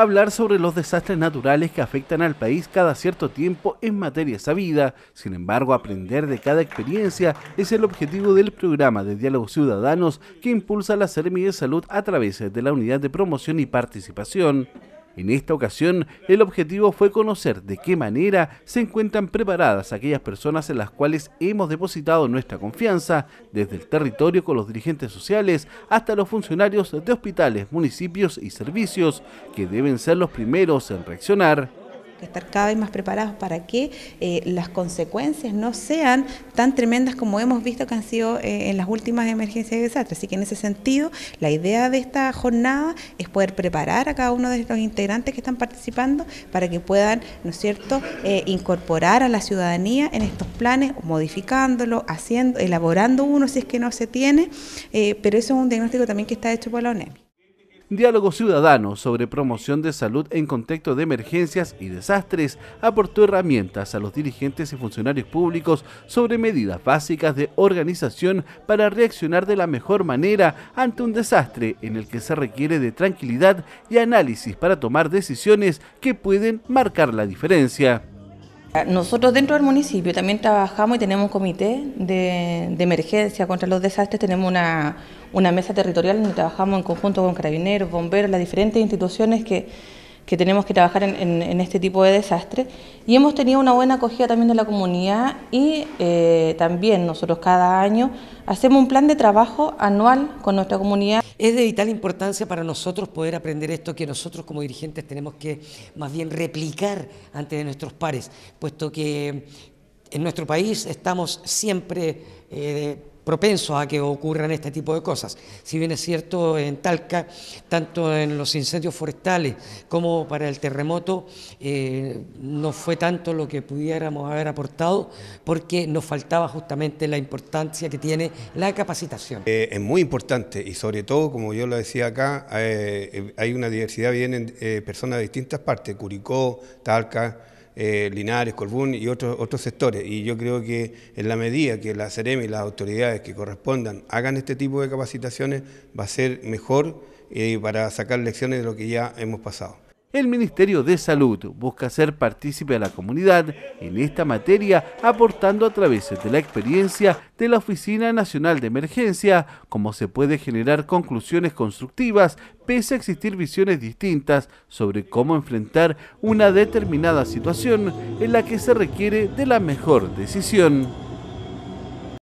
Hablar sobre los desastres naturales que afectan al país cada cierto tiempo en materia sabida, sin embargo aprender de cada experiencia es el objetivo del programa de diálogos ciudadanos que impulsa la Seremi de Salud a través de la Unidad de Promoción y Participación. En esta ocasión, el objetivo fue conocer de qué manera se encuentran preparadas aquellas personas en las cuales hemos depositado nuestra confianza, desde el territorio con los dirigentes sociales hasta los funcionarios de hospitales, municipios y servicios, que deben ser los primeros en reaccionar que estar cada vez más preparados para que eh, las consecuencias no sean tan tremendas como hemos visto que han sido eh, en las últimas emergencias de desastres. Así que en ese sentido, la idea de esta jornada es poder preparar a cada uno de los integrantes que están participando para que puedan, ¿no es cierto?, eh, incorporar a la ciudadanía en estos planes, modificándolo, haciendo, elaborando uno si es que no se tiene, pero eso es un diagnóstico también que está hecho por la ONEMI. Diálogo Ciudadano sobre promoción de salud en contexto de emergencias y desastres aportó herramientas a los dirigentes y funcionarios públicos sobre medidas básicas de organización para reaccionar de la mejor manera ante un desastre en el que se requiere de tranquilidad y análisis para tomar decisiones que pueden marcar la diferencia. Nosotros dentro del municipio también trabajamos y tenemos un comité de, emergencia contra los desastres, tenemos una, una mesa territorial donde trabajamos en conjunto con carabineros, bomberos, las diferentes instituciones que que tenemos que trabajar en, este tipo de desastres. Y hemos tenido una buena acogida también de la comunidad y eh, también nosotros cada año hacemos un plan de trabajo anual con nuestra comunidad. Es de vital importancia para nosotros poder aprender esto que nosotros como dirigentes tenemos que más bien replicar ante nuestros pares, puesto que en nuestro país estamos siempre... Eh, propenso a que ocurran este tipo de cosas. Si bien es cierto, en Talca, tanto en los incendios forestales como para el terremoto, eh, no fue tanto lo que pudiéramos haber aportado porque nos faltaba justamente la importancia que tiene la capacitación. Eh, es muy importante y sobre todo, como yo lo decía acá, eh, hay una diversidad, vienen personas de distintas partes, Curicó, Talca, eh, Linares, Colbún y otros, otros sectores. Y yo creo que en la medida que la CEREM y las autoridades que correspondan hagan este tipo de capacitaciones, va a ser mejor eh, para sacar lecciones de lo que ya hemos pasado. El Ministerio de Salud busca ser partícipe de la comunidad en esta materia, aportando a través de la experiencia de la Oficina Nacional de Emergencia cómo se puede generar conclusiones constructivas pese a existir visiones distintas sobre cómo enfrentar una determinada situación en la que se requiere de la mejor decisión.